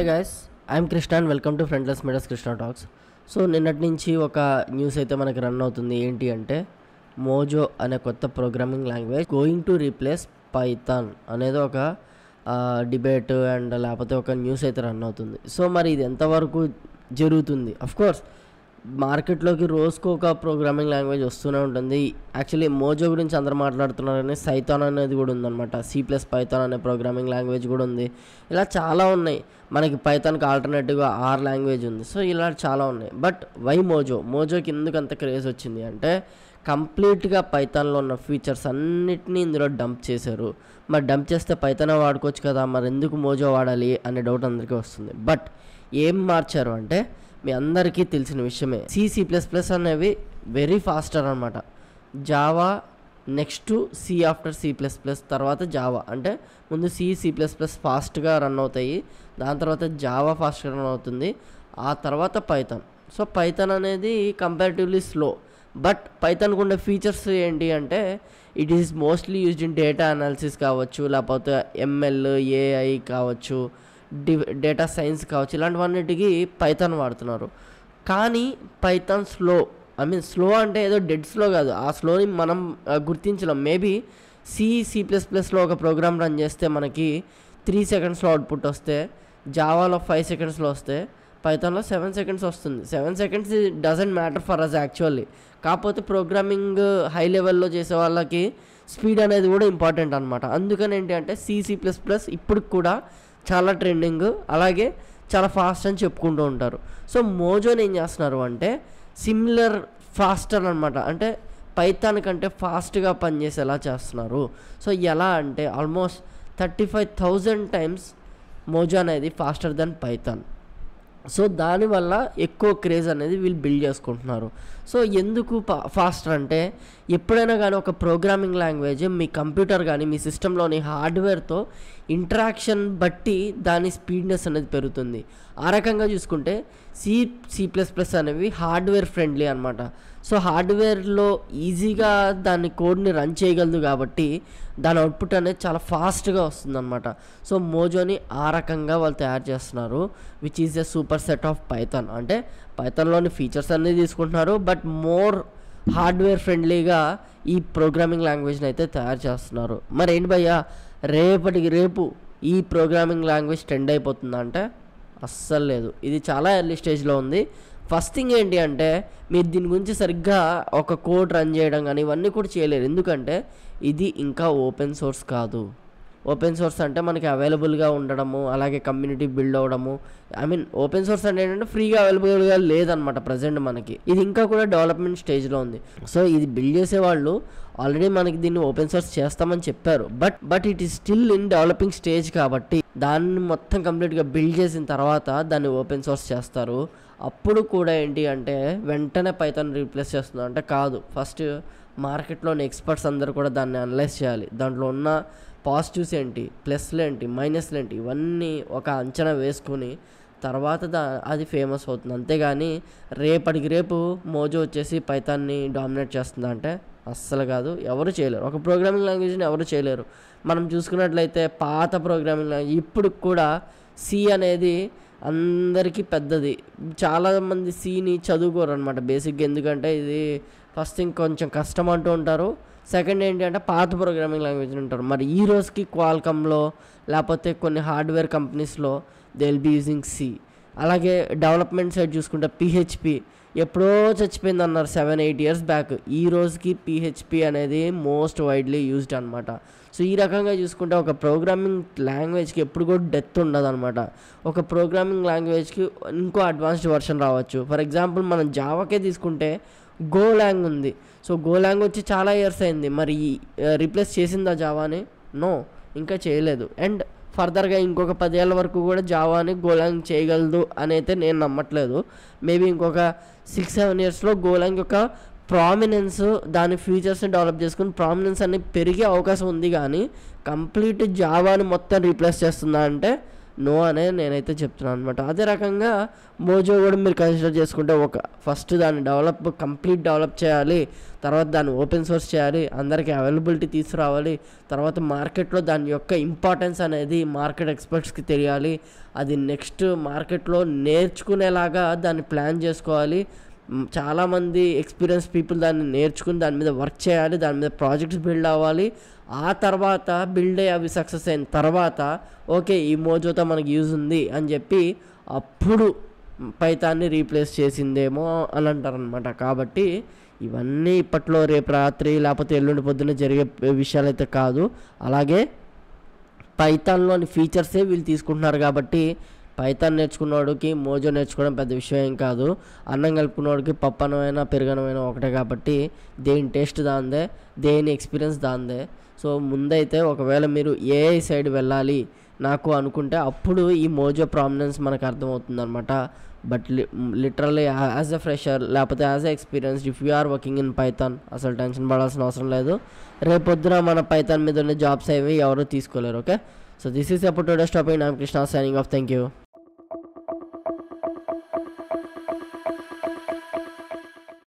hi guys I'm Krishna welcome to ఫ్రెండ్లెస్ మీడస్ Krishna talks so నిన్నటి నుంచి ఒక న్యూస్ అయితే మనకి రన్ అవుతుంది ఏంటి అంటే మోజో అనే కొత్త programming language going to replace Python అనేది ఒక డిబేట్ అండ్ లేకపోతే ఒక న్యూస్ అయితే రన్ అవుతుంది సో మరి ఇది ఎంతవరకు జరుగుతుంది కోర్స్ మార్కెట్లోకి రోజుకు ఒక ప్రోగ్రామింగ్ లాంగ్వేజ్ వస్తూనే ఉంటుంది యాక్చువల్లీ మోజో గురించి అందరు మాట్లాడుతున్నారని సైతాన్ అనేది కూడా ఉందన్నమాట సి ప్లస్ పైథాన్ అనే ప్రోగ్రామింగ్ లాంగ్వేజ్ కూడా ఉంది ఇలా చాలా ఉన్నాయి మనకి పైథాన్కి ఆల్టర్నేటివ్గా ఆర్ లాంగ్వేజ్ ఉంది సో ఇలా చాలా ఉన్నాయి బట్ వై మోజో మోజోకి ఎందుకు అంత క్రేజ్ వచ్చింది అంటే కంప్లీట్గా పైథాన్లో ఉన్న ఫీచర్స్ అన్నిటినీ ఇందులో డంప్ చేశారు మరి డంప్ చేస్తే పైతానే వాడుకోవచ్చు కదా మరి ఎందుకు మోజో వాడాలి అనే డౌట్ అందరికీ వస్తుంది బట్ ఏం మార్చారు అంటే మీ అందరికీ తెలిసిన విషయమే సిసి ప్లస్ ప్లస్ అనేవి వెరీ ఫాస్టర్ అనమాట Java next C after C plus plus తర్వాత జావా అంటే ముందు సి సి ప్లస్ ప్లస్ ఫాస్ట్గా రన్ అవుతాయి దాని తర్వాత జావా ఫాస్ట్గా రన్ అవుతుంది ఆ తర్వాత పైథాన్ సో పైథాన్ అనేది కంపారిటివ్లీ స్లో బట్ పైథాన్కు ఉండే ఫీచర్స్ ఏంటి అంటే it is mostly used in data analysis కావచ్చు లేకపోతే ఎంఎల్ ఏఐ కావచ్చు డేటా సైన్స్ కావచ్చు ఇలాంటివన్నిటికీ పైథాన్ వాడుతున్నారు కానీ Python slow I mean slow అంటే ఏదో డెడ్ స్లో కాదు ఆ స్లోని మనం గుర్తించలేం మేబీ సి సి ప్లస్ ప్లస్లో ఒక ప్రోగ్రామ్ రన్ చేస్తే మనకి త్రీ సెకండ్స్లో అవుట్పుట్ వస్తే జావాలో ఫైవ్ సెకండ్స్లో వస్తే పైథాన్లో సెవెన్ సెకండ్స్ వస్తుంది seven seconds doesn't matter for us actually కాకపోతే ప్రోగ్రామింగ్ హై లెవెల్లో చేసే వాళ్ళకి స్పీడ్ అనేది కూడా ఇంపార్టెంట్ అనమాట అందుకని ఏంటి అంటే సిసి ప్లస్ ప్లస్ ఇప్పుడు కూడా చాలా ట్రెండింగ్ అలాగే చాలా ఫాస్ట్ అని చెప్పుకుంటూ ఉంటారు సో మోజోని ఏం చేస్తున్నారు అంటే సిమిలర్ ఫాస్టర్ అనమాట అంటే పైథాన్ కంటే ఫాస్ట్గా పనిచేసేలా చేస్తున్నారు సో ఎలా అంటే almost thirty five thousand times Mojo అనేది ఫాస్టర్ దెన్ పైథాన్ సో దానివల్ల ఎక్కువ క్రేజ్ అనేది వీళ్ళు బిల్డ్ చేసుకుంటున్నారు సో ఎందుకు ఫాస్టర్ అంటే ఎప్పుడైనా కానీ ఒక ప్రోగ్రామింగ్ లాంగ్వేజ్ మీ కంప్యూటర్ కానీ మీ సిస్టంలోని హార్డ్వేర్తో ఇంటరాక్షన్ బట్టి దాని స్పీడ్నెస్ అనేది పెరుగుతుంది ఆ రకంగా చూసుకుంటే సి సి ప్లస్ ప్లస్ అనేవి హార్డ్వేర్ ఫ్రెండ్లీ అనమాట సో హార్డ్వేర్లో ఈజీగా దాని కోడ్ని రన్ చేయగలదు కాబట్టి దాని అవుట్పుట్ అనేది చాలా ఫాస్ట్గా వస్తుందన్నమాట సో మోజోని ఆ రకంగా వాళ్ళు తయారు చేస్తున్నారు which is a superset of Python అంటే పైథాన్లోని ఫీచర్స్ అన్నీ తీసుకుంటున్నారు బట్ మోర్ హార్డ్వేర్ ఫ్రెండ్లీగా ఈ ప్రోగ్రామింగ్ లాంగ్వేజ్ని అయితే తయారు చేస్తున్నారు మరి ఏంటి భయ్యా రేపటికి రేపు ఈ ప్రోగ్రామింగ్ లాంగ్వేజ్ ట్రెండ్ అయిపోతుందంటే అస్సలు లేదు ఇది చాలా ఎర్లీ స్టేజ్లో ఉంది ఫస్ట్ థింగ్ ఏంటి అంటే మీరు దీని గురించి సరిగ్గా ఒక కోడ్ రన్ చేయడం కానీ ఇవన్నీ కూడా చేయలేరు ఎందుకంటే ఇది ఇంకా ఓపెన్ సోర్స్ కాదు ఓపెన్ సోర్స్ అంటే మనకి అవైలబుల్గా ఉండడము అలాగే కమ్యూనిటీ బిల్డ్ అవ్వడము ఐ మీన్ ఓపెన్ సోర్స్ అంటే ఏంటంటే ఫ్రీగా అవైలబుల్గా లేదనమాట ప్రజెంట్ మనకి ఇది ఇంకా కూడా డెవలప్మెంట్ స్టేజ్లో ఉంది సో ఇది బిల్డ్ చేసే వాళ్ళు ఆల్రెడీ మనకి దీన్ని ఓపెన్ సోర్స్ చేస్తామని చెప్పారు but but it is still in developing stage కాబట్టి దాన్ని మొత్తం కంప్లీట్గా బిల్డ్ చేసిన తర్వాత దాన్ని ఓపెన్ సోర్స్ చేస్తారు అప్పుడు కూడా ఏంటి అంటే వెంటనే పైతాన్ రీప్లేస్ చేస్తున్నారు అంటే కాదు ఫస్ట్ మార్కెట్లోని ఎక్స్పర్ట్స్ అందరూ కూడా దాన్ని అనలైజ్ చేయాలి దాంట్లో ఉన్న పాజిటివ్స్ ఏంటి ప్లస్లు ఏంటి మైనస్లు ఏంటి ఇవన్నీ ఒక అంచనా వేసుకొని తర్వాత దా అది ఫేమస్ అవుతుంది అంతేగాని రేపటికి రేపు మోజో వచ్చేసి పైతాన్ని డామినేట్ చేస్తుందంటే అస్సలు కాదు ఎవరు చేయలేరు ఒక ప్రోగ్రామింగ్ లాంగ్వేజ్ని ఎవరు చేయలేరు మనం చూసుకున్నట్లయితే పాత ప్రోగ్రామింగ్ లాంగ్వేజ్ ఇప్పుడు కూడా సి అనేది అందరికీ పెద్దది చాలామంది సీని చదువుకోరు అనమాట బేసిక్గా ఎందుకంటే ఇది ఫస్ట్ థింగ్ కొంచెం కష్టం అంటూ ఉంటారు సెకండ్ ఏంటి అంటే పాత ప్రోగ్రామింగ్ లాంగ్వేజ్ ఉంటారు మరి ఈ రోజుకి క్వాల్కమ్లో లేకపోతే కొన్ని హార్డ్వేర్ కంపెనీస్లో they will be using C అలాగే డెవలప్మెంట్ సైడ్ చూసుకుంటే పిహెచ్పి ఎప్పుడో చచ్చిపోయింది అన్నారు సెవెన్ ఎయిట్ ఇయర్స్ బ్యాక్ ఈ రోజుకి పిహెచ్పి అనేది మోస్ట్ వైడ్లీ యూజ్డ్ అనమాట సో ఈ రకంగా చూసుకుంటే ఒక ప్రోగ్రామింగ్ లాంగ్వేజ్కి ఎప్పుడు కూడా డెత్ ఉండదు అనమాట ఒక ప్రోగ్రామింగ్ లాంగ్వేజ్కి ఇంకో అడ్వాన్స్డ్ వర్షన్ రావచ్చు ఫర్ ఎగ్జాంపుల్ మనం జావాకే తీసుకుంటే గో లాంగ్ ఉంది సో గో లాంగ్ వచ్చి చాలా ఇయర్స్ అయింది మరి రీప్లేస్ చేసిందా జావాని నో ఇంకా చేయలేదు అండ్ ఫర్దర్గా ఇంకొక పదేళ్ళ వరకు కూడా జావాని గోలాంగ్ చేయగలదు అని అయితే నేను నమ్మట్లేదు మేబీ ఇంకొక సిక్స్ సెవెన్ ఇయర్స్లో గోలాంగ్ యొక్క ప్రామినెన్స్ దాని ఫ్యూచర్స్ని డెవలప్ చేసుకుని ప్రామినెన్స్ అనేది పెరిగే అవకాశం ఉంది కానీ కంప్లీట్ జావాని మొత్తం రీప్లేస్ చేస్తుందా అంటే నో అనే నేనైతే చెప్తున్నాను అనమాట అదే రకంగా మోజో కూడా మీరు కన్సిడర్ చేసుకుంటే ఒక ఫస్ట్ దాన్ని డెవలప్ కంప్లీట్ డెవలప్ చేయాలి తర్వాత దాన్ని ఓపెన్ సోర్స్ చేయాలి అందరికీ అవైలబిలిటీ తీసుకురావాలి తర్వాత మార్కెట్లో దాని యొక్క ఇంపార్టెన్స్ అనేది మార్కెట్ ఎక్స్పర్ట్స్కి తెలియాలి అది నెక్స్ట్ మార్కెట్లో నేర్చుకునేలాగా దాన్ని ప్లాన్ చేసుకోవాలి చాలామంది ఎక్స్పీరియన్స్ పీపుల్ దాన్ని నేర్చుకుని దాని మీద వర్క్ చేయాలి దాని మీద ప్రాజెక్ట్స్ బిల్డ్ అవ్వాలి ఆ తర్వాత బిల్డ్ అయ్యి అవి సక్సెస్ అయిన తర్వాత ఓకే ఈ మోజోతో మనకి యూజ్ ఉంది అని చెప్పి అప్పుడు పైతాన్ని రీప్లేస్ చేసిందేమో అని అంటారనమాట కాబట్టి ఇవన్నీ ఇప్పట్లో రేపు రాత్రి లేకపోతే ఎల్లుండి పొద్దున్న జరిగే విషయాలైతే కాదు అలాగే పైతాన్లోని ఫీచర్సే వీళ్ళు తీసుకుంటున్నారు కాబట్టి పైతాన్ నేర్చుకున్నవాడికి మోజో నేర్చుకోవడం పెద్ద విషయం ఏం కాదు అన్నం కలుపుకున్నవాడికి పప్పనమైనా పెరుగనమైనా ఒకటే కాబట్టి దేని టేస్ట్ దాందే దేని ఎక్స్పీరియన్స్ దాందే సో ముందైతే ఒకవేళ మీరు ఏ సైడ్ వెళ్ళాలి నాకు అనుకుంటే అప్పుడు ఈ మోజో ప్రామినెన్స్ మనకు అర్థమవుతుంది అనమాట but literally as a fresher లేకపోతే as a experience if you are working in Python అసలు టెన్షన్ పడాల్సిన అవసరం లేదు రేపొద్దున మన పైథాన్ మీద ఉన్న జాబ్స్ అవి ఎవరు తీసుకోలేరు ఓకే సో దిస్ ఈస్ అప్పుడు టుడేస్ టాపిక్ నా Krishna signing off thank you